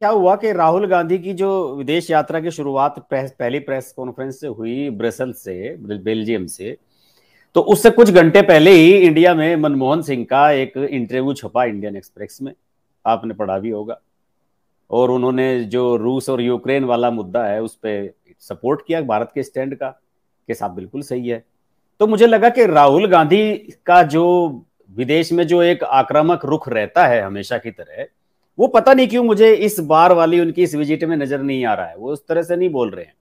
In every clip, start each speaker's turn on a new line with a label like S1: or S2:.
S1: क्या हुआ कि राहुल गांधी की जो विदेश यात्रा की शुरुआत प्रेस, पहली प्रेस कॉन्फ्रेंस से हुई ब्रसल से बेल्जियम से तो उससे कुछ घंटे पहले ही इंडिया में मनमोहन सिंह का एक इंटरव्यू छपा इंडियन एक्सप्रेस में आपने पढ़ा भी होगा और उन्होंने जो रूस और यूक्रेन वाला मुद्दा है उस पर सपोर्ट किया भारत के स्टैंड का के साथ बिल्कुल सही है तो मुझे लगा कि राहुल गांधी का जो विदेश में जो एक आक्रामक रुख रहता है हमेशा की तरह वो पता नहीं क्यों मुझे इस बार वाली उनकी इस विजिट में नजर नहीं आ रहा है वो उस तरह से नहीं बोल रहे हैं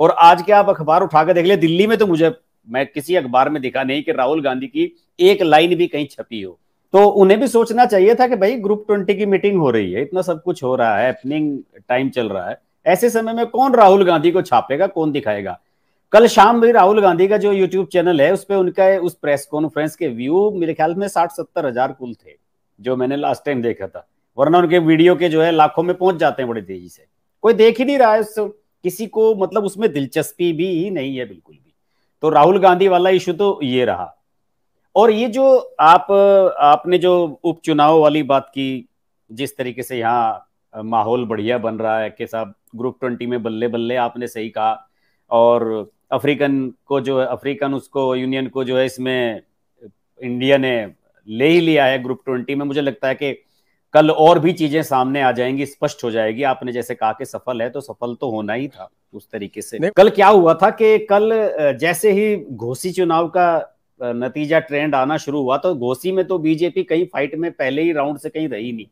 S1: और आज के आप अखबार उठा के देख ले दिल्ली में तो मुझे मैं किसी अखबार में दिखा नहीं कि राहुल गांधी की एक लाइन भी कहीं छपी हो तो उन्हें भी सोचना चाहिए था कि भाई ग्रुप ट्वेंटी की मीटिंग हो रही है इतना सब कुछ हो रहा है अपनिंग टाइम चल रहा है ऐसे समय में कौन राहुल गांधी को छापेगा कौन दिखाएगा कल शाम भी राहुल गांधी का जो यूट्यूब चैनल है उस पर उनका उस प्रेस कॉन्फ्रेंस के व्यू मेरे ख्याल में साठ सत्तर हजार कुल थे जो मैंने लास्ट टाइम देखा था वरना उनके वीडियो के जो है लाखों में पहुंच जाते हैं बड़ी तेजी से कोई देख ही नहीं रहा है उसको किसी को मतलब उसमें दिलचस्पी भी ही नहीं है बिल्कुल भी तो राहुल गांधी वाला इशू तो ये रहा और ये जो आप आपने जो उपचुनाव वाली बात की जिस तरीके से यहाँ माहौल बढ़िया बन रहा है के साहब ग्रुप ट्वेंटी में बल्ले बल्ले आपने सही कहा और अफ्रीकन को जो है अफ्रीकन उसको यूनियन को जो है इसमें इंडिया ने ले ही लिया है ग्रुप ट्वेंटी में मुझे लगता है कि कल और भी चीजें सामने आ जाएंगी स्पष्ट हो जाएगी आपने जैसे कहा कि सफल है तो सफल तो होना ही था उस तरीके से कल क्या हुआ था कि कल जैसे ही घोसी चुनाव का नतीजा ट्रेंड आना शुरू हुआ तो घोसी में तो बीजेपी कहीं फाइट में पहले ही राउंड से कहीं रही नहीं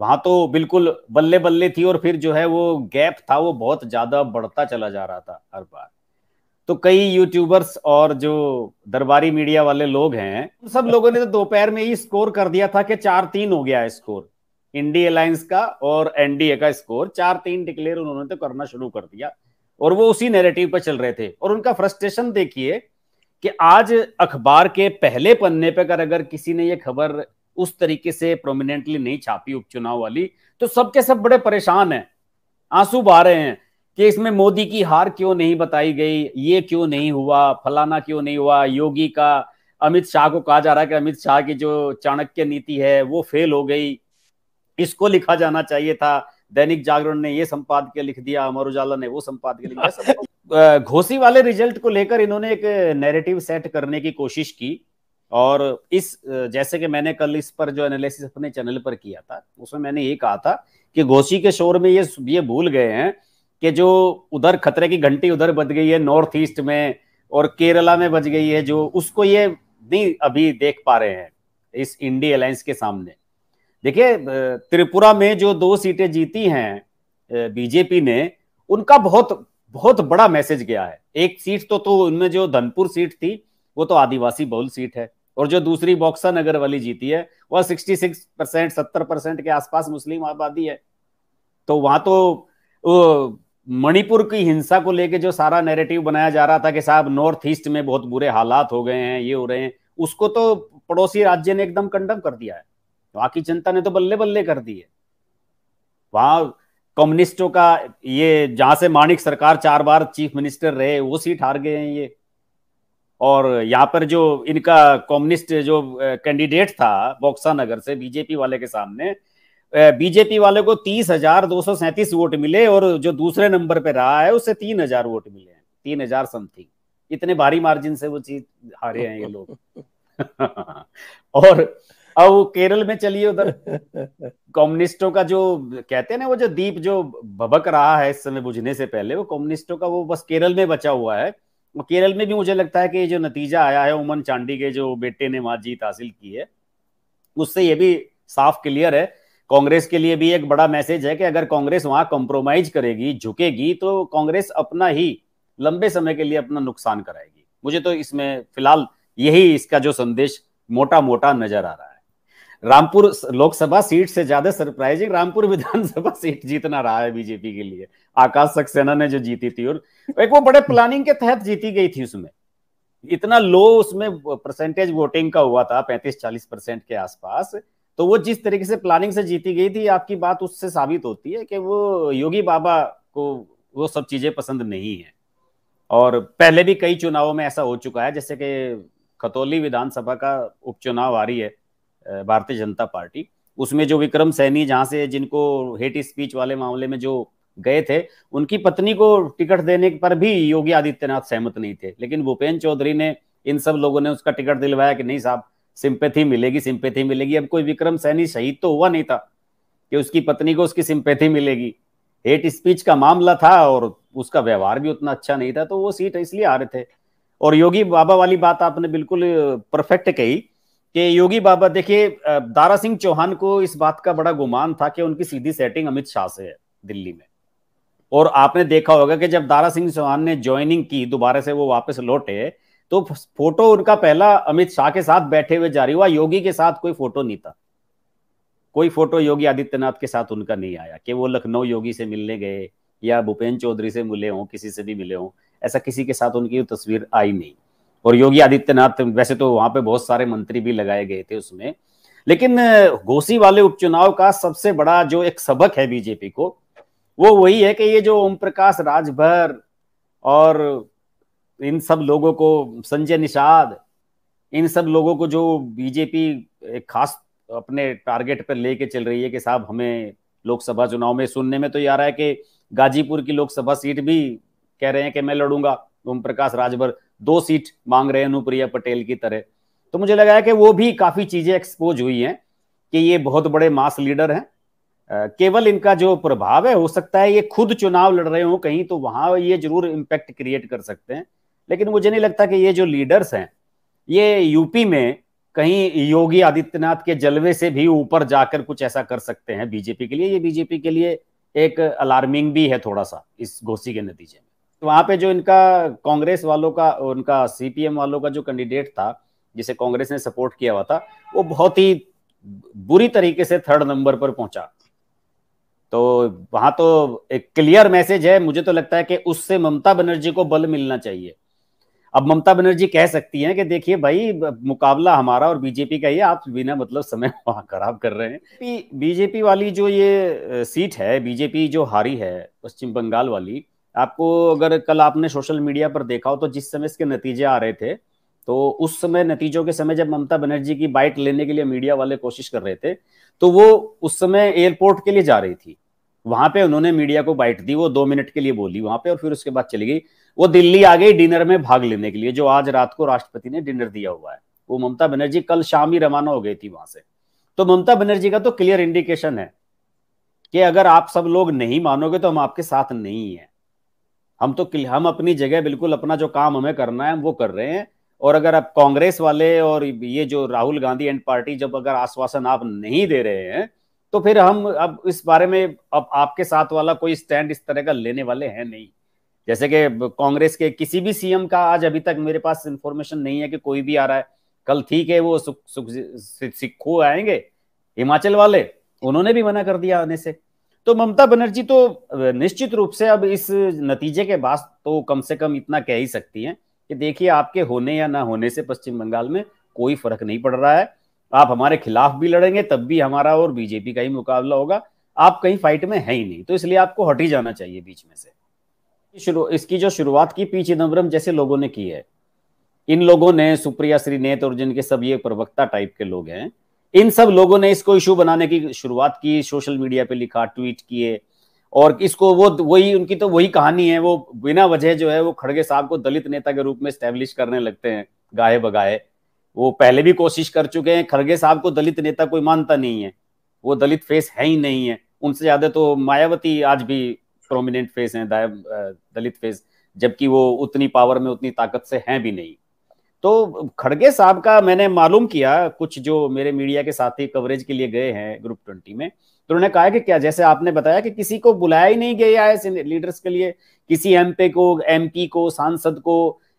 S1: वहां तो बिल्कुल बल्ले बल्ले थी और फिर जो है वो गैप था वो बहुत ज्यादा बढ़ता चला जा रहा था हर बार तो कई यूट्यूबर्स और जो दरबारी मीडिया वाले लोग हैं सब हाँ। लोगों ने तो दोपहर में ही स्कोर कर दिया था कि चार तीन हो गया है स्कोर इंडी अलायंस का और एनडीए का स्कोर चार तीन डिक्लेयर उन्होंने तो करना शुरू कर दिया और वो उसी नेरेटिव पर चल रहे थे और उनका फ्रस्ट्रेशन देखिए कि आज अखबार के पहले पन्ने पर अगर, अगर किसी ने ये खबर उस तरीके से प्रोमिनेंटली नहीं छापी उपचुनाव वाली तो सबके सब बड़े परेशान हैं आंसू बहा रहे हैं कि इसमें मोदी की हार क्यों नहीं बताई गई ये क्यों नहीं हुआ फलाना क्यों नहीं हुआ योगी का अमित शाह को कहा जा रहा है कि अमित शाह की जो चाणक्य नीति है वो फेल हो गई इसको लिखा जाना चाहिए था दैनिक जागरण ने ये संपादकीय लिख दिया अमर उजाला ने वो संपादकीय लिख दिया घोसी वाले रिजल्ट को लेकर इन्होंने एक नैरेटिव सेट करने की कोशिश की और इस जैसे कि मैंने कल इस पर जो एनालिसिस अपने चैनल पर किया था उसमें मैंने ये कहा था कि घोसी के शोर में ये ये भूल गए हैं कि जो उधर खतरे की घंटी उधर बज गई है नॉर्थ ईस्ट में और केरला में बज गई है जो उसको ये नहीं अभी देख पा रहे हैं इस इंडी अलायंस के सामने देखिए त्रिपुरा में जो दो सीटें जीती हैं बीजेपी ने उनका बहुत बहुत बड़ा मैसेज गया है एक सीट तो तो उनमें जो धनपुर सीट थी वो तो आदिवासी बहुल सीट है और जो दूसरी बॉक्सा नगर वाली जीती है वह 66 परसेंट सत्तर परसेंट के आसपास मुस्लिम आबादी है तो वहां तो मणिपुर की हिंसा को लेके जो सारा नैरेटिव बनाया जा रहा था कि साहब नॉर्थ ईस्ट में बहुत बुरे हालात हो गए हैं ये हो रहे हैं उसको तो पड़ोसी राज्य ने एकदम कंडम कर दिया है बाकी जनता ने तो बल्ले बल्ले कर दी है वहां कम्युनिस्टों का ये जहां से माणिक सरकार चार बार चीफ मिनिस्टर रहे वो सीट हार गए हैं ये और यहाँ पर जो इनका कम्युनिस्ट जो कैंडिडेट था बोक्सा नगर से बीजेपी वाले के सामने बीजेपी वाले को तीस हजार दो सौ सैंतीस वोट मिले और जो दूसरे नंबर पे रहा है उससे तीन हजार वोट मिले हैं तीन हजार समथिंग इतने भारी मार्जिन से वो चीज हारे हैं ये लोग और अब वो केरल में चलिए उधर कम्युनिस्टों का जो कहते हैं ना वो जो दीप जो भबक रहा है इस समय बुझने से पहले वो कम्युनिस्टों का वो बस केरल में बचा हुआ है केरल में भी मुझे लगता है कि जो नतीजा आया है उमन चांडी के जो बेटे ने वहां जीत हासिल की है उससे ये भी साफ क्लियर है कांग्रेस के लिए भी एक बड़ा मैसेज है कि अगर कांग्रेस वहां कॉम्प्रोमाइज करेगी झुकेगी तो कांग्रेस अपना ही लंबे समय के लिए अपना नुकसान कराएगी मुझे तो इसमें फिलहाल यही इसका जो संदेश मोटा मोटा नजर आ रहा है रामपुर लोकसभा सीट से ज्यादा सरप्राइजिंग रामपुर विधानसभा सीट जीतना रहा है बीजेपी के लिए आकाश सक्सेना ने जो जीती थी और एक वो बड़े प्लानिंग के तहत जीती गई थी उसमें इतना लो उसमें परसेंटेज वोटिंग का हुआ था पैंतीस चालीस परसेंट के आसपास तो वो जिस तरीके से प्लानिंग से जीती गई थी आपकी बात उससे साबित होती है कि वो योगी बाबा को वो सब चीजें पसंद नहीं है और पहले भी कई चुनावों में ऐसा हो चुका है जैसे कि खतौली विधानसभा का उपचुनाव आ रही है भारतीय जनता पार्टी उसमें जो विक्रम सैनी जहाँ से जिनको हेट स्पीच वाले मामले में जो गए थे उनकी पत्नी को टिकट देने पर भी योगी आदित्यनाथ सहमत नहीं थे लेकिन भूपेन्द्र चौधरी ने इन सब लोगों ने उसका टिकट दिलवाया कि नहीं साहब सिंपैथी मिलेगी सिंपैथी मिलेगी अब कोई विक्रम सैनी शहीद तो हुआ नहीं था कि उसकी पत्नी को उसकी सिंपैथी मिलेगी हेट स्पीच का मामला था और उसका व्यवहार भी उतना अच्छा नहीं था तो वो सीट इसलिए आ रहे थे और योगी बाबा वाली बात आपने बिल्कुल परफेक्ट कही कि योगी बाबा देखिए दारा सिंह चौहान को इस बात का बड़ा गुमान था कि उनकी सीधी सेटिंग अमित शाह से है दिल्ली में और आपने देखा होगा कि जब दारा सिंह चौहान ने ज्वाइनिंग की दोबारा से वो वापस लौटे तो फोटो उनका पहला अमित शाह के साथ बैठे हुए जारी हुआ योगी के साथ कोई फोटो नहीं था कोई फोटो योगी आदित्यनाथ के साथ उनका नहीं आया कि वो लखनऊ योगी से मिलने गए या भूपेन्द्र चौधरी से मिले हों किसी से भी मिले हों ऐसा किसी के साथ उनकी तस्वीर आई नहीं और योगी आदित्यनाथ वैसे तो वहां पे बहुत सारे मंत्री भी लगाए गए थे उसमें लेकिन घोसी वाले उपचुनाव का सबसे बड़ा जो एक सबक है बीजेपी को वो वही है कि ये जो ओम प्रकाश राजभर और इन सब लोगों को संजय निषाद इन सब लोगों को जो बीजेपी एक खास अपने टारगेट पर लेके चल रही है कि साहब हमें लोकसभा चुनाव में सुनने में तो ये आ रहा है कि गाजीपुर की लोकसभा सीट भी कह रहे हैं कि मैं लड़ूंगा ओम प्रकाश राजभर दो सीट मांग रहे हैं अनुप्रिया पटेल की तरह तो मुझे लगा है कि वो भी काफी चीजें एक्सपोज हुई हैं कि ये बहुत बड़े मास लीडर हैं केवल इनका जो प्रभाव है हो सकता है ये खुद चुनाव लड़ रहे हो कहीं तो वहां ये जरूर इम्पैक्ट क्रिएट कर सकते हैं लेकिन मुझे नहीं लगता कि ये जो लीडर्स हैं ये यूपी में कहीं योगी आदित्यनाथ के जलवे से भी ऊपर जाकर कुछ ऐसा कर सकते हैं बीजेपी के लिए ये बीजेपी के लिए एक अलार्मिंग भी है थोड़ा सा इस घोसी के नतीजे में तो वहां पे जो इनका कांग्रेस वालों का उनका सीपीएम वालों का जो कैंडिडेट था जिसे कांग्रेस ने सपोर्ट किया हुआ था वो बहुत ही बुरी तरीके से थर्ड नंबर पर पहुंचा तो वहां तो एक क्लियर मैसेज है मुझे तो लगता है कि उससे ममता बनर्जी को बल मिलना चाहिए अब ममता बनर्जी कह सकती हैं कि देखिए भाई मुकाबला हमारा और बीजेपी का ही आप बिना मतलब समय वहां खराब कर रहे हैं बीजेपी वाली जो ये सीट है बीजेपी जो हारी है पश्चिम बंगाल वाली आपको अगर कल आपने सोशल मीडिया पर देखा हो तो जिस समय इसके नतीजे आ रहे थे तो उस समय नतीजों के समय जब ममता बनर्जी की बाइट लेने के लिए मीडिया वाले कोशिश कर रहे थे तो वो उस समय एयरपोर्ट के लिए जा रही थी वहां पे उन्होंने मीडिया को बाइट दी वो दो मिनट के लिए बोली वहां पे और फिर उसके बाद चली गई वो दिल्ली आ गई डिनर में भाग लेने के लिए जो आज रात को राष्ट्रपति ने डिनर दिया हुआ है वो ममता बनर्जी कल शाम ही रवाना हो गई थी वहां से तो ममता बनर्जी का तो क्लियर इंडिकेशन है कि अगर आप सब लोग नहीं मानोगे तो हम आपके साथ नहीं है हम तो हम अपनी जगह बिल्कुल अपना जो काम हमें करना है वो कर रहे हैं और अगर आप कांग्रेस वाले और ये जो राहुल गांधी एंड पार्टी जब अगर आश्वासन आप नहीं दे रहे हैं तो फिर हम अब इस बारे में अब आपके साथ वाला कोई स्टैंड इस तरह का लेने वाले हैं नहीं जैसे कि कांग्रेस के किसी भी सीएम का आज अभी तक मेरे पास इंफॉर्मेशन नहीं है कि कोई भी आ रहा है कल ठीक है वो सुख सुख सिखो आएंगे हिमाचल वाले उन्होंने भी मना कर दिया आने से तो ममता बनर्जी तो निश्चित रूप से अब इस नतीजे के बाद तो कम से कम इतना कह ही सकती हैं कि देखिए आपके होने या ना होने से पश्चिम बंगाल में कोई फर्क नहीं पड़ रहा है आप हमारे खिलाफ भी लड़ेंगे तब भी हमारा और बीजेपी का ही मुकाबला होगा आप कहीं फाइट में है ही नहीं तो इसलिए आपको हट ही जाना चाहिए बीच में से इसकी जो शुरुआत की पी चिदम्बरम जैसे लोगों ने की है इन लोगों ने सुप्रिया श्री नेत और जिनके सब ये प्रवक्ता टाइप के लोग हैं इन सब लोगों ने इसको इशू बनाने की शुरुआत की सोशल मीडिया पे लिखा ट्वीट किए और इसको वो वही उनकी तो वही कहानी है वो बिना वजह जो है वो खड़गे साहब को दलित नेता के रूप में स्टैब्लिश करने लगते हैं गाहे बगाए वो पहले भी कोशिश कर चुके हैं खड़गे साहब को दलित नेता कोई मानता नहीं है वो दलित फेस है ही नहीं है उनसे ज्यादा तो मायावती आज भी प्रोमिनेंट फेस हैं दलित फेस जबकि वो उतनी पावर में उतनी ताकत से हैं भी नहीं तो खड़गे साहब का मैंने मालूम किया कुछ जो मेरे मीडिया के साथी कवरेज के लिए गए हैं ग्रुप ट्वेंटी में तो उन्होंने कहा कि क्या जैसे आपने बताया कि किसी को बुलाया ही नहीं गया है लीडर्स के लिए किसी एम को एम को सांसद को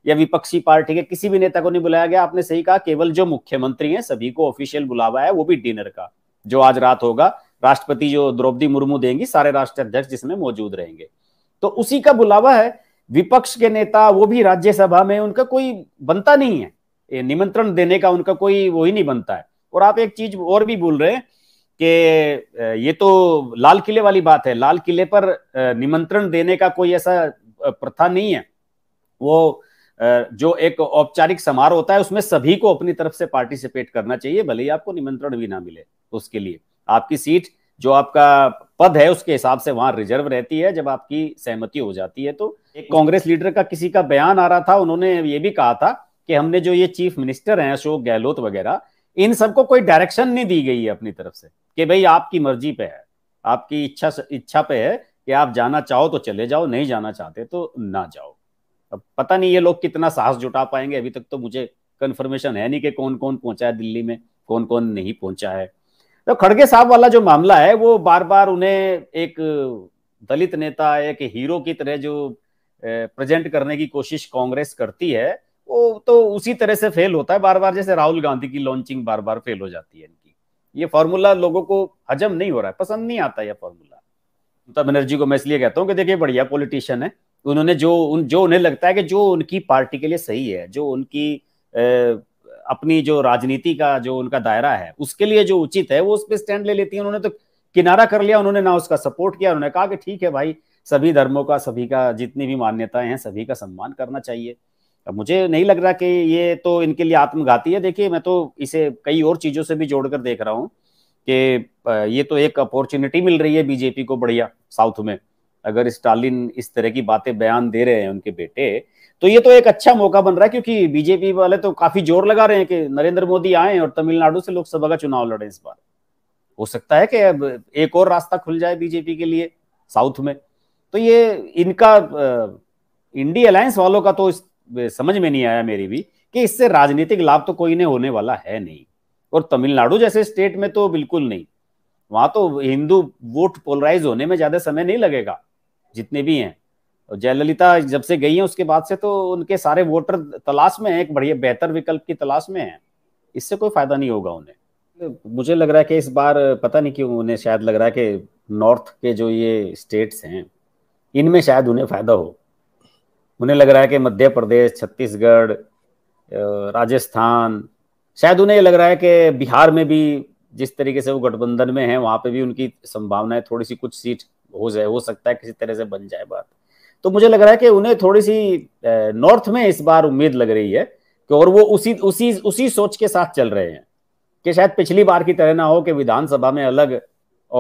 S1: या विपक्षी पार्टी के किसी भी नेता को नहीं बुलाया गया आपने सही कहा केवल जो मुख्यमंत्री हैं सभी को ऑफिशियल बुलावा है वो भी डिनर का जो आज रात होगा राष्ट्रपति जो द्रौपदी मुर्मू देंगी सारे राष्ट्र अध्यक्ष जिसमें मौजूद रहेंगे तो उसी का बुलावा है विपक्ष के नेता वो भी राज्यसभा में उनका कोई बनता नहीं है निमंत्रण देने का उनका कोई वो ही नहीं बनता है और आप एक चीज और भी बोल रहे हैं कि ये तो लाल किले वाली बात है लाल किले पर निमंत्रण देने का कोई ऐसा प्रथा नहीं है वो जो एक औपचारिक समारोह होता है उसमें सभी को अपनी तरफ से पार्टिसिपेट करना चाहिए भले ही आपको निमंत्रण भी ना मिले उसके लिए आपकी सीट जो आपका पद है उसके हिसाब से वहां रिजर्व रहती है जब आपकी सहमति हो जाती है तो एक कांग्रेस लीडर का किसी का बयान आ रहा था उन्होंने ये भी कहा था कि हमने जो ये चीफ मिनिस्टर हैं अशोक गहलोत वगैरह इन सबको कोई डायरेक्शन नहीं दी गई है अपनी तरफ से कि भाई आपकी मर्जी पे है आपकी इच्छा इच्छा पे है कि आप जाना चाहो तो चले जाओ नहीं जाना चाहते तो ना जाओ अब पता नहीं ये लोग कितना साहस जुटा पाएंगे अभी तक तो मुझे कंफर्मेशन है नहीं कि कौन कौन पहुंचा है दिल्ली में कौन कौन नहीं पहुंचा है तो खड़गे साहब वाला जो मामला है वो बार बार उन्हें एक दलित नेता एक हीरो की तरह जो प्रेजेंट करने की कोशिश कांग्रेस करती है वो तो उसी तरह से फेल होता है बार बार जैसे राहुल गांधी की लॉन्चिंग बार बार फेल हो जाती है इनकी ये फॉर्मूला लोगों को हजम नहीं हो रहा है पसंद नहीं आता यह फॉर्मूला ममता बनर्जी को मैं इसलिए कहता हूँ कि देखिए बढ़िया पॉलिटिशियन है उन्होंने जो उन जो उन्हें लगता है कि जो उनकी पार्टी के लिए सही है जो उनकी अपनी जो राजनीति का जो उनका दायरा है उसके लिए जो उचित है वो उस पर स्टैंड ले लेती है उन्होंने तो किनारा कर लिया उन्होंने ना उसका सपोर्ट किया उन्होंने कहा कि ठीक है भाई सभी धर्मों का सभी का जितनी भी मान्यताएं हैं सभी का सम्मान करना चाहिए अब मुझे नहीं लग रहा कि ये तो इनके लिए आत्मघाती है देखिए मैं तो इसे कई और चीज़ों से भी जोड़कर देख रहा हूँ कि ये तो एक अपॉर्चुनिटी मिल रही है बीजेपी को बढ़िया साउथ में अगर स्टालिन इस तरह की बातें बयान दे रहे हैं उनके बेटे तो ये तो एक अच्छा मौका बन रहा है क्योंकि बीजेपी वाले तो काफी जोर लगा रहे हैं कि नरेंद्र मोदी आए और तमिलनाडु से लोकसभा का चुनाव लड़े इस बार हो सकता है कि अब एक और रास्ता खुल जाए बीजेपी के लिए साउथ में तो ये इनका इंडी अलायंस वालों का तो समझ में नहीं आया मेरी भी कि इससे राजनीतिक लाभ तो कोई नहीं होने वाला है नहीं और तमिलनाडु जैसे स्टेट में तो बिल्कुल नहीं वहां तो हिंदू वोट पोलराइज होने में ज्यादा समय नहीं लगेगा जितने भी हैं और जयललिता जब से गई हैं उसके बाद से तो उनके सारे वोटर तलाश में हैं एक बढ़िया बेहतर विकल्प की तलाश में हैं इससे कोई फायदा नहीं होगा उन्हें मुझे लग रहा है कि इस बार पता नहीं क्यों उन्हें शायद लग रहा है कि नॉर्थ के जो ये स्टेट्स हैं इनमें शायद उन्हें फायदा हो उन्हें लग रहा है कि मध्य प्रदेश छत्तीसगढ़ राजस्थान शायद उन्हें लग रहा है कि बिहार में भी जिस तरीके से वो गठबंधन में है वहां पे भी उनकी संभावना है थोड़ी सी कुछ सीट हो जाए हो सकता है किसी तरह से बन जाए बात तो मुझे लग रहा है कि उन्हें थोड़ी सी नॉर्थ में इस बार उम्मीद लग रही है कि और वो उसी उसी उसी सोच के साथ चल रहे हैं कि शायद पिछली बार की तरह ना हो कि विधानसभा में अलग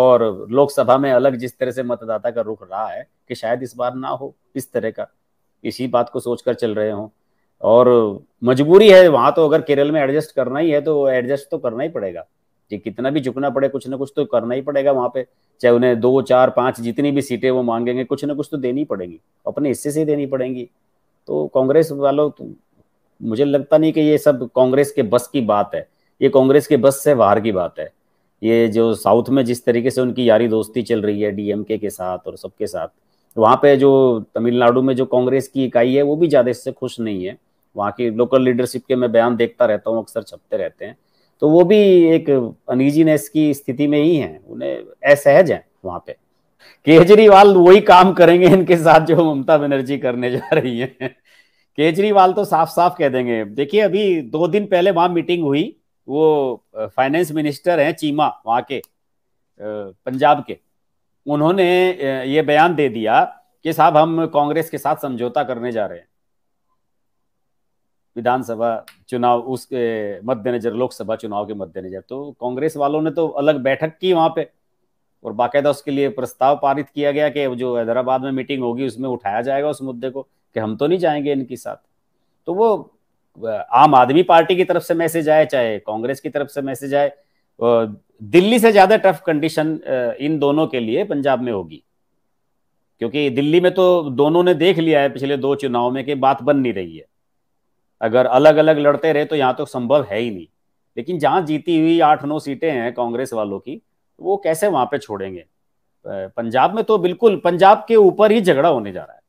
S1: और लोकसभा में अलग जिस तरह से मतदाता का रुख रहा है कि शायद इस बार ना हो इस तरह का इसी बात को सोचकर चल रहे हो और मजबूरी है वहां तो अगर केरल में एडजस्ट करना ही है तो एडजस्ट तो करना ही पड़ेगा कि कितना भी झुकना पड़े कुछ ना कुछ तो करना ही पड़ेगा वहां पे चाहे उन्हें दो चार पांच जितनी भी सीटें वो मांगेंगे कुछ ना कुछ तो देनी पड़ेगी अपने हिस्से से ही देनी पड़ेगी तो कांग्रेस वालों तो मुझे लगता नहीं कि ये सब कांग्रेस के बस की बात है ये कांग्रेस के बस से बाहर की बात है ये जो साउथ में जिस तरीके से उनकी यारी दोस्ती चल रही है डीएमके के साथ और सबके साथ वहाँ पे जो तमिलनाडु में जो कांग्रेस की इकाई है वो भी ज़्यादा इससे खुश नहीं है वहाँ की लोकल लीडरशिप के मैं बयान देखता रहता हूँ अक्सर छपते रहते हैं तो वो भी एक अनिजीनेस की स्थिति में ही हैं उन्हें असहज है वहां पे केजरीवाल वही काम करेंगे इनके साथ जो ममता बनर्जी करने जा रही है केजरीवाल तो साफ साफ कह देंगे देखिए अभी दो दिन पहले वहां मीटिंग हुई वो फाइनेंस मिनिस्टर हैं चीमा वहां के पंजाब के उन्होंने ये बयान दे दिया कि साहब हम कांग्रेस के साथ समझौता करने जा रहे हैं विधानसभा चुनाव उसके मद्देनजर लोकसभा चुनाव के मद्देनजर तो कांग्रेस वालों ने तो अलग बैठक की वहां पे और बाकायदा उसके लिए प्रस्ताव पारित किया गया कि जो हैदराबाद में मीटिंग होगी उसमें उठाया जाएगा उस मुद्दे को कि हम तो नहीं जाएंगे इनके साथ तो वो आम आदमी पार्टी की तरफ से मैसेज आए चाहे कांग्रेस की तरफ से मैसेज आए दिल्ली से ज्यादा टफ कंडीशन इन दोनों के लिए पंजाब में होगी क्योंकि दिल्ली में तो दोनों ने देख लिया है पिछले दो चुनाव में कि बात बन नहीं रही है अगर अलग अलग लड़ते रहे तो यहाँ तो संभव है ही नहीं लेकिन जहाँ जीती हुई आठ नौ सीटें हैं कांग्रेस वालों की वो कैसे वहां पे छोड़ेंगे पंजाब में तो बिल्कुल पंजाब के ऊपर ही झगड़ा होने जा रहा है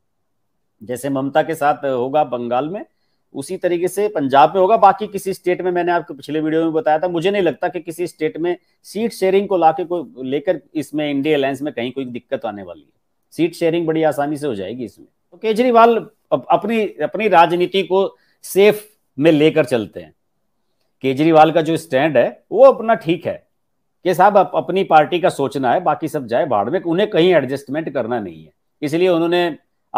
S1: जैसे ममता के साथ होगा बंगाल में उसी तरीके से पंजाब में होगा बाकी किसी स्टेट में मैंने आपको पिछले वीडियो में बताया था मुझे नहीं लगता कि किसी स्टेट में सीट शेयरिंग को लाके कोई लेकर इसमें इंडिया अलायंस में कहीं कोई दिक्कत आने वाली है सीट शेयरिंग बड़ी आसानी से हो जाएगी इसमें तो केजरीवाल अपनी अपनी राजनीति को सेफ में लेकर चलते हैं केजरीवाल का जो स्टैंड है वो अपना ठीक है कि साहब आप अपनी पार्टी का सोचना है बाकी सब जाए बाढ़ में उन्हें कहीं एडजस्टमेंट करना नहीं है इसलिए उन्होंने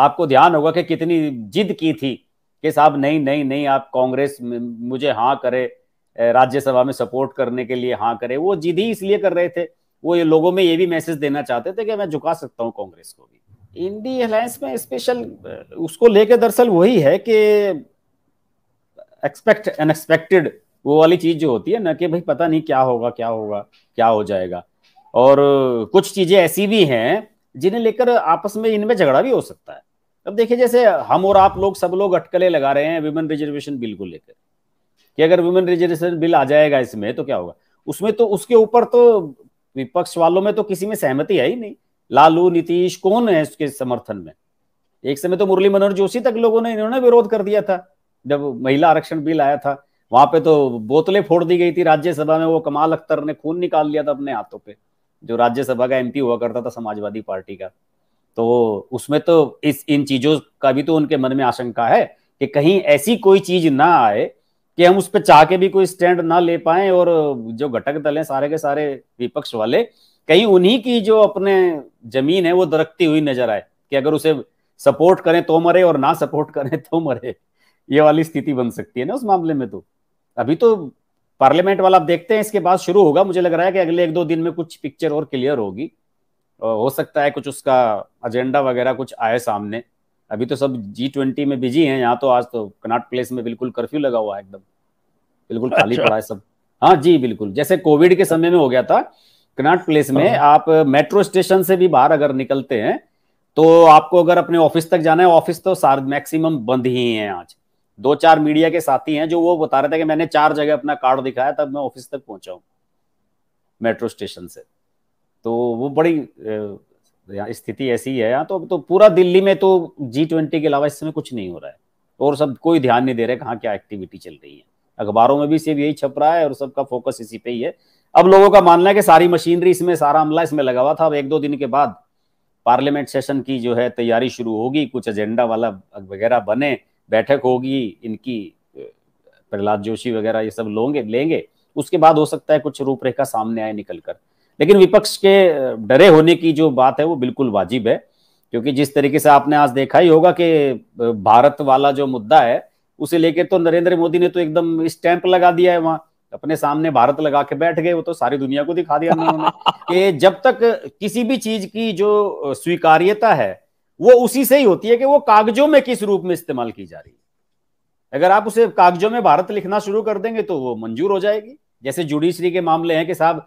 S1: आपको ध्यान होगा कि कितनी जिद की थी कि साहब नहीं नहीं नहीं आप कांग्रेस मुझे हाँ करे राज्यसभा में सपोर्ट करने के लिए हाँ करे वो जिद ही इसलिए कर रहे थे वो ये लोगों में ये भी मैसेज देना चाहते थे कि मैं झुका सकता हूँ कांग्रेस को भी इंडी अलायंस में स्पेशल उसको लेकर दरअसल वही है कि एक्सपेक्ट अनएक्सपेक्टेड वो वाली चीज जो होती है ना कि भाई पता नहीं क्या होगा क्या होगा क्या हो जाएगा और कुछ चीजें ऐसी भी हैं जिन्हें लेकर आपस में इनमें झगड़ा भी हो सकता है अब देखिए जैसे हम और आप लोग सब लोग अटकले लगा रहे हैं वुमेन रिजर्वेशन बिल को लेकर कि अगर वुमेन रिजर्वेशन बिल आ जाएगा इसमें तो क्या होगा उसमें तो उसके ऊपर तो विपक्ष वालों में तो किसी में सहमति है ही नहीं लालू नीतीश कौन है उसके समर्थन में एक समय तो मुरली मनोहर जोशी तक लोगों ने इन्होंने विरोध कर दिया था जब महिला आरक्षण बिल आया था वहां पे तो बोतलें फोड़ दी गई थी राज्यसभा में वो कमाल अख्तर ने खून निकाल लिया था अपने हाथों पे जो राज्यसभा का एमपी हुआ करता था समाजवादी पार्टी का तो उसमें तो इस इन चीजों का भी तो उनके मन में आशंका है कि कहीं ऐसी कोई चीज ना आए कि हम उस पर चाह के भी कोई स्टैंड ना ले पाए और जो घटक दल है सारे के सारे विपक्ष वाले कहीं उन्हीं की जो अपने जमीन है वो दरकती हुई नजर आए कि अगर उसे सपोर्ट करें तो मरे और ना सपोर्ट करें तो मरे ये वाली स्थिति बन सकती है ना उस मामले में तो अभी तो पार्लियामेंट वाला आप देखते हैं इसके बाद शुरू होगा मुझे लग रहा है कि अगले एक दो दिन में कुछ पिक्चर और क्लियर होगी हो सकता है कुछ उसका एजेंडा वगैरह कुछ आए सामने अभी तो सब जी ट्वेंटी में बिजी हैं यहाँ तो आज तो कनाट प्लेस में बिल्कुल कर्फ्यू लगा हुआ है एकदम बिल्कुल खाली अच्छा। पड़ा है सब हाँ जी बिल्कुल जैसे कोविड के समय में हो गया था कनाट प्लेस में हाँ। आप मेट्रो स्टेशन से भी बाहर अगर निकलते हैं तो आपको अगर अपने ऑफिस तक जाना है ऑफिस तो मैक्सिमम बंद ही है आज दो चार मीडिया के साथी हैं जो वो बता रहे थे कि मैंने चार जगह अपना कार्ड दिखाया तब मैं ऑफिस तक पहुंचा हूं मेट्रो स्टेशन से तो वो बड़ी स्थिति ऐसी है यहाँ तो तो पूरा दिल्ली में तो जी ट्वेंटी के अलावा इस समय कुछ नहीं हो रहा है और सब कोई ध्यान नहीं दे रहे कहाँ क्या एक्टिविटी चल रही है अखबारों में भी सिर्फ यही छप रहा है और सबका फोकस इसी पे ही है अब लोगों का मानना है कि सारी मशीनरी इसमें सारा अमला इसमें लगा हुआ था अब एक दो दिन के बाद पार्लियामेंट सेशन की जो है तैयारी शुरू होगी कुछ एजेंडा वाला वगैरह बने बैठक होगी इनकी प्रहलाद जोशी वगैरह ये सब लोगे लेंगे उसके बाद हो सकता है कुछ रूपरेखा सामने आए निकल कर लेकिन विपक्ष के डरे होने की जो बात है वो बिल्कुल वाजिब है क्योंकि जिस तरीके से आपने आज देखा ही होगा कि भारत वाला जो मुद्दा है उसे लेकर तो नरेंद्र मोदी ने तो एकदम स्टैंप लगा दिया है वहां अपने सामने भारत लगा के बैठ गए वो तो सारी दुनिया को दिखा दिया कि जब तक किसी भी चीज की जो स्वीकार्यता है वो उसी से ही होती है कि वो कागजों में किस रूप में इस्तेमाल की जा रही है अगर आप उसे कागजों में भारत लिखना शुरू कर देंगे तो वो मंजूर हो जाएगी जैसे जुडिशरी के मामले हैं कि साहब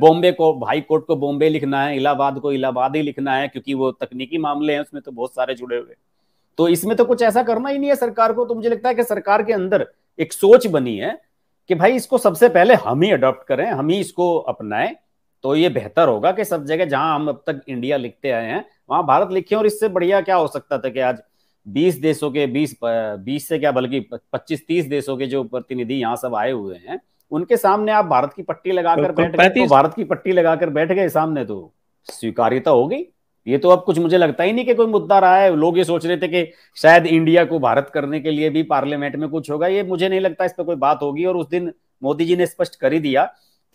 S1: बॉम्बे को भाई कोर्ट को बॉम्बे लिखना है इलाहाबाद को इलाहाबाद ही लिखना है क्योंकि वो तकनीकी मामले हैं उसमें तो बहुत सारे जुड़े हुए तो इसमें तो कुछ ऐसा करना ही नहीं है सरकार को तो मुझे लगता है कि सरकार के अंदर एक सोच बनी है कि भाई इसको सबसे पहले हम ही अडॉप्ट करें हम ही इसको अपनाएं तो ये बेहतर होगा कि सब जगह जहां हम अब तक इंडिया लिखते आए हैं वहां भारत लिखे और इससे बढ़िया क्या हो सकता था कि आज 20 देशों के 20 20 से क्या बल्कि 25 30 देशों के जो प्रतिनिधि यहाँ सब आए हुए हैं उनके सामने आप भारत की पट्टी लगाकर बैठ गए तो भारत की पट्टी लगाकर बैठ गए सामने तो स्वीकार्यता हो गई ये तो अब कुछ मुझे लगता ही नहीं कि कोई मुद्दा रहा है लोग ये सोच रहे थे कि शायद इंडिया को भारत करने के लिए भी पार्लियामेंट में कुछ होगा ये मुझे नहीं लगता इस पर कोई बात होगी और उस दिन मोदी जी ने स्पष्ट कर ही दिया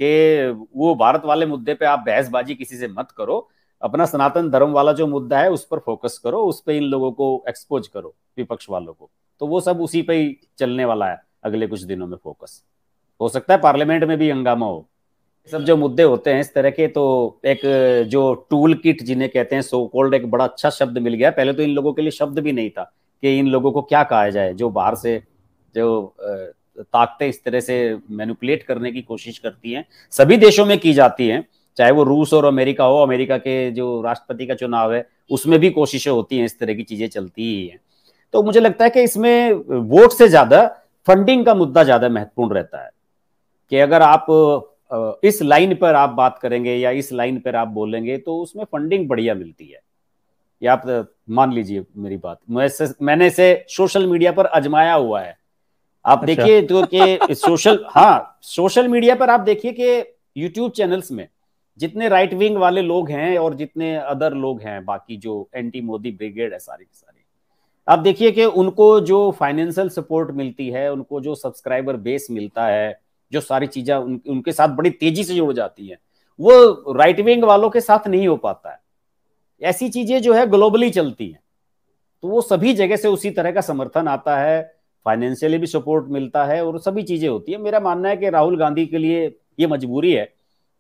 S1: कि वो भारत वाले मुद्दे पे आप बहसबाजी किसी से मत करो अपना सनातन धर्म वाला जो मुद्दा है उस पर फोकस करो उस पर इन लोगों को एक्सपोज करो विपक्ष वालों को तो वो सब उसी पे ही चलने वाला है अगले कुछ दिनों में फोकस हो सकता है पार्लियामेंट में भी हंगामा हो सब जो मुद्दे होते हैं इस तरह के तो एक जो टूल किट जिन्हें कहते हैं सो कोल्ड एक बड़ा अच्छा शब्द मिल गया पहले तो इन लोगों के लिए शब्द भी नहीं था कि इन लोगों को क्या कहा जाए जो बाहर से जो ताकतें इस तरह से मैनिपुलेट करने की कोशिश करती हैं सभी देशों में की जाती हैं चाहे वो रूस और अमेरिका हो अमेरिका के जो राष्ट्रपति का चुनाव है उसमें भी कोशिशें होती हैं इस तरह की चीजें चलती ही हैं तो मुझे लगता है कि इसमें वोट से ज्यादा फंडिंग का मुद्दा ज्यादा महत्वपूर्ण रहता है कि अगर आप इस लाइन पर आप बात करेंगे या इस लाइन पर आप बोलेंगे तो उसमें फंडिंग बढ़िया मिलती है या आप मान लीजिए मेरी बात मैं मैंने इसे सोशल मीडिया पर अजमाया हुआ है आप अच्छा। देखिए जो तो कि सोशल हाँ सोशल मीडिया पर आप देखिए कि यूट्यूब चैनल्स में जितने राइट विंग वाले लोग हैं और जितने अदर लोग हैं बाकी जो एंटी मोदी ब्रिगेड है सारी की सारी आप देखिए कि उनको जो फाइनेंशियल सपोर्ट मिलती है उनको जो सब्सक्राइबर बेस मिलता है जो सारी चीजें उन, उनके साथ बड़ी तेजी से जुड़ जाती है वो राइट विंग वालों के साथ नहीं हो पाता है ऐसी चीजें जो है ग्लोबली चलती हैं तो वो सभी जगह से उसी तरह का समर्थन आता है फाइनेंशियली भी सपोर्ट मिलता है और सभी चीजें होती है मेरा मानना है कि राहुल गांधी के लिए ये मजबूरी है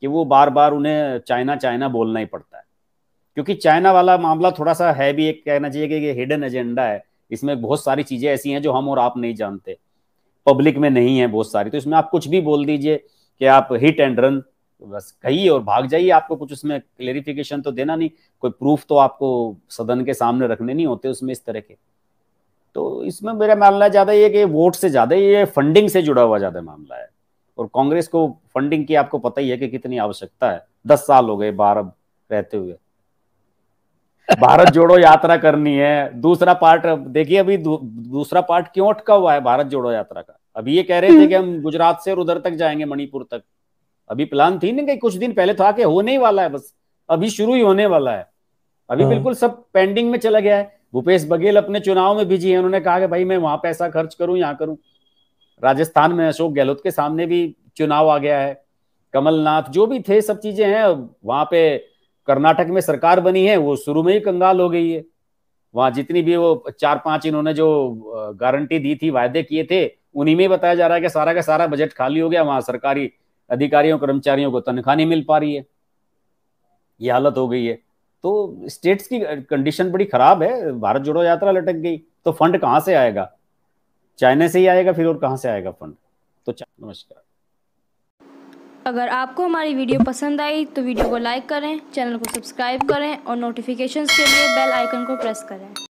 S1: कि वो बार बार उन्हें चाइना चाइना बोलना ही पड़ता है क्योंकि चाइना वाला मामला थोड़ा सा है भी एक कहना चाहिए कि हिडन एजेंडा है इसमें बहुत सारी चीजें ऐसी हैं जो हम और आप नहीं जानते पब्लिक में नहीं है बहुत सारी तो इसमें आप कुछ भी बोल दीजिए कि आप हिट एंड रन बस कहिए और भाग जाइए आपको कुछ उसमें क्लेरिफिकेशन तो देना नहीं कोई प्रूफ तो आपको सदन के सामने रखने नहीं होते उसमें इस तरह के तो इसमें मेरा मानना ज़्यादा ये कि वोट से ज़्यादा ये फंडिंग से जुड़ा हुआ ज़्यादा मामला है और कांग्रेस को फंडिंग की आपको पता ही है कि कितनी आवश्यकता है दस साल हो गए बारह रहते हुए भारत जोड़ो यात्रा करनी है दूसरा पार्ट देखिए अभी दू, दूसरा पार्ट क्यों अटका हुआ है भारत जोड़ो यात्रा का अभी ये कह रहे थे हम्म। कि हम गुजरात से और उधर तक जाएंगे मणिपुर तक अभी प्लान थी ना कि कुछ दिन पहले था कि होने ही वाला है बस अभी शुरू ही होने वाला है अभी हाँ। बिल्कुल सब पेंडिंग में चला गया है भूपेश बघेल अपने चुनाव में जी है उन्होंने कहा कि भाई मैं वहां पैसा खर्च करूं यहाँ करूं राजस्थान में अशोक गहलोत के सामने भी चुनाव आ गया है कमलनाथ जो भी थे सब चीजें हैं वहां पे कर्नाटक में सरकार बनी है वो शुरू में ही कंगाल हो गई है वहां जितनी भी वो चार पांच इन्होंने जो गारंटी दी थी वायदे किए थे उन्हीं में बताया जा रहा है कि सारा का सारा बजट खाली हो गया वहां सरकारी अधिकारियों कर्मचारियों को तनख्वाह नहीं मिल पा रही है ये हालत हो गई है तो स्टेट्स की कंडीशन बड़ी खराब है भारत जोड़ो यात्रा लटक गई तो फंड कहाँ से आएगा चाइना से ही आएगा फिर और कहाँ से आएगा फंड तो नमस्कार अगर आपको हमारी वीडियो पसंद आई तो वीडियो को लाइक करें चैनल को सब्सक्राइब करें और नोटिफिकेशन के लिए बेल आइकन को प्रेस करें